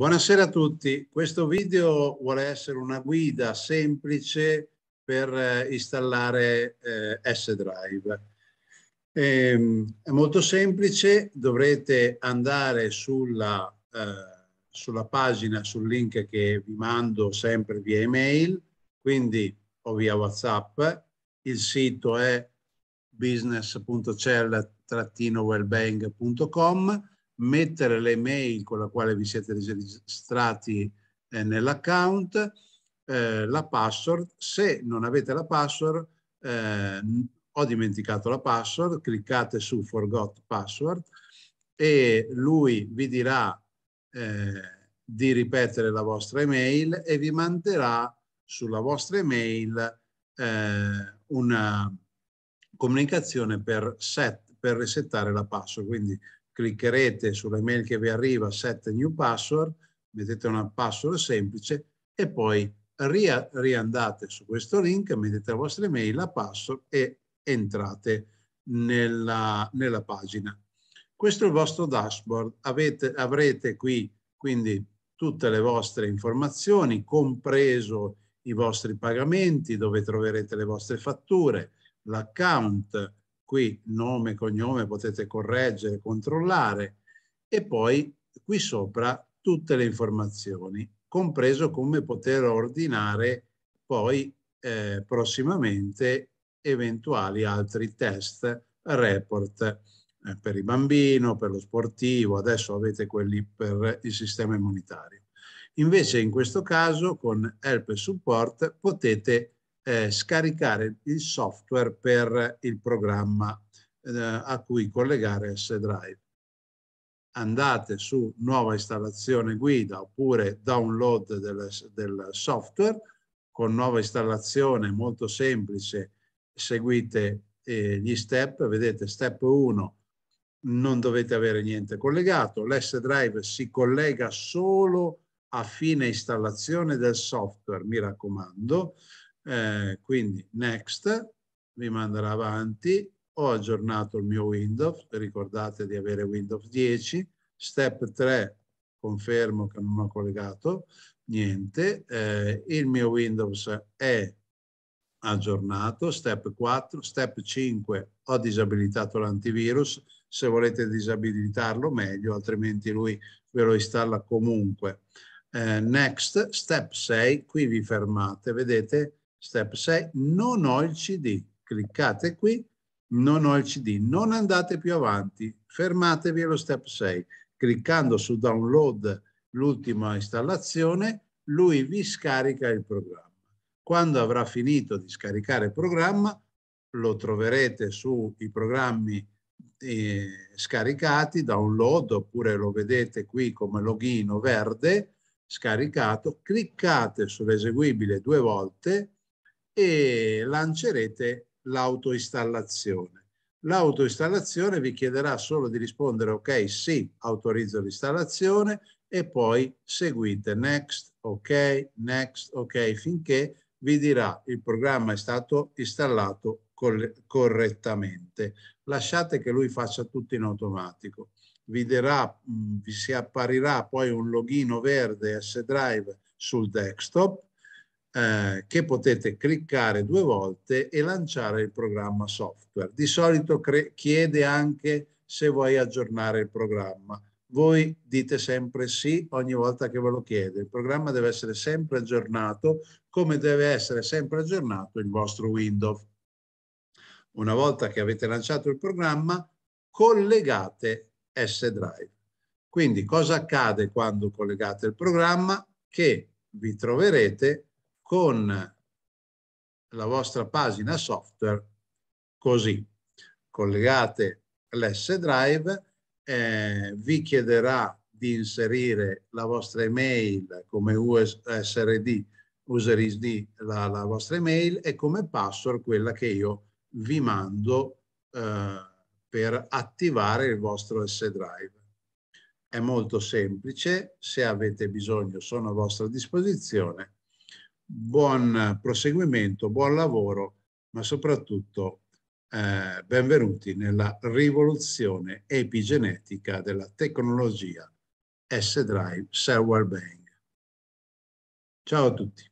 Buonasera a tutti, questo video vuole essere una guida semplice per eh, installare eh, S-Drive. Ehm, è molto semplice, dovrete andare sulla, eh, sulla pagina, sul link che vi mando sempre via email, quindi o via WhatsApp. Il sito è businesscell wellbangcom mettere l'email con la quale vi siete registrati eh, nell'account, eh, la password. Se non avete la password, eh, ho dimenticato la password, cliccate su Forgot Password e lui vi dirà eh, di ripetere la vostra email e vi manterrà sulla vostra email eh, una comunicazione per, set, per resettare la password. Quindi cliccherete sulla mail che vi arriva set new password, mettete una password semplice e poi ria, riandate su questo link, mettete la vostra email, la password e entrate nella, nella pagina. Questo è il vostro dashboard, Avete, avrete qui quindi tutte le vostre informazioni, compreso i vostri pagamenti, dove troverete le vostre fatture, l'account, qui nome, cognome potete correggere, controllare e poi qui sopra tutte le informazioni, compreso come poter ordinare poi eh, prossimamente eventuali altri test, report eh, per il bambino, per lo sportivo, adesso avete quelli per il sistema immunitario. Invece in questo caso con Help e Support potete eh, scaricare il software per il programma eh, a cui collegare S-Drive. Andate su nuova installazione guida oppure download del, del software. Con nuova installazione molto semplice seguite eh, gli step, vedete step 1 non dovete avere niente collegato, l'S-Drive si collega solo a fine installazione del software, mi raccomando, eh, quindi next, mi manderà avanti, ho aggiornato il mio Windows, ricordate di avere Windows 10, step 3 confermo che non ho collegato niente, eh, il mio Windows è aggiornato, step 4, step 5 ho disabilitato l'antivirus, se volete disabilitarlo meglio, altrimenti lui ve lo installa comunque. Eh, next, step 6, qui vi fermate, vedete step 6, non ho il CD. Cliccate qui, non ho il CD, non andate più avanti, fermatevi allo step 6. Cliccando su download l'ultima installazione, lui vi scarica il programma. Quando avrà finito di scaricare il programma, lo troverete sui programmi eh, scaricati, download, oppure lo vedete qui come login verde, scaricato, cliccate sull'eseguibile due volte, e lancerete l'autoinstallazione. L'autoinstallazione vi chiederà solo di rispondere ok, sì, autorizzo l'installazione e poi seguite next, ok, next, ok, finché vi dirà il programma è stato installato correttamente. Lasciate che lui faccia tutto in automatico. Vi, dirà, mm, vi si apparirà poi un login verde S-Drive sul desktop eh, che potete cliccare due volte e lanciare il programma software. Di solito chiede anche se vuoi aggiornare il programma. Voi dite sempre sì ogni volta che ve lo chiede. Il programma deve essere sempre aggiornato come deve essere sempre aggiornato il vostro Windows. Una volta che avete lanciato il programma, collegate S-Drive. Quindi cosa accade quando collegate il programma? Che vi troverete con la vostra pagina software così. Collegate l'S Drive, eh, vi chiederà di inserire la vostra email come USRD, user ID, la, la, vostra email e come password quella che io vi mando eh, per attivare il vostro S Drive. È molto semplice, se avete bisogno sono a vostra disposizione buon proseguimento, buon lavoro, ma soprattutto eh, benvenuti nella rivoluzione epigenetica della tecnologia S-Drive Cell Server Bank. Ciao a tutti.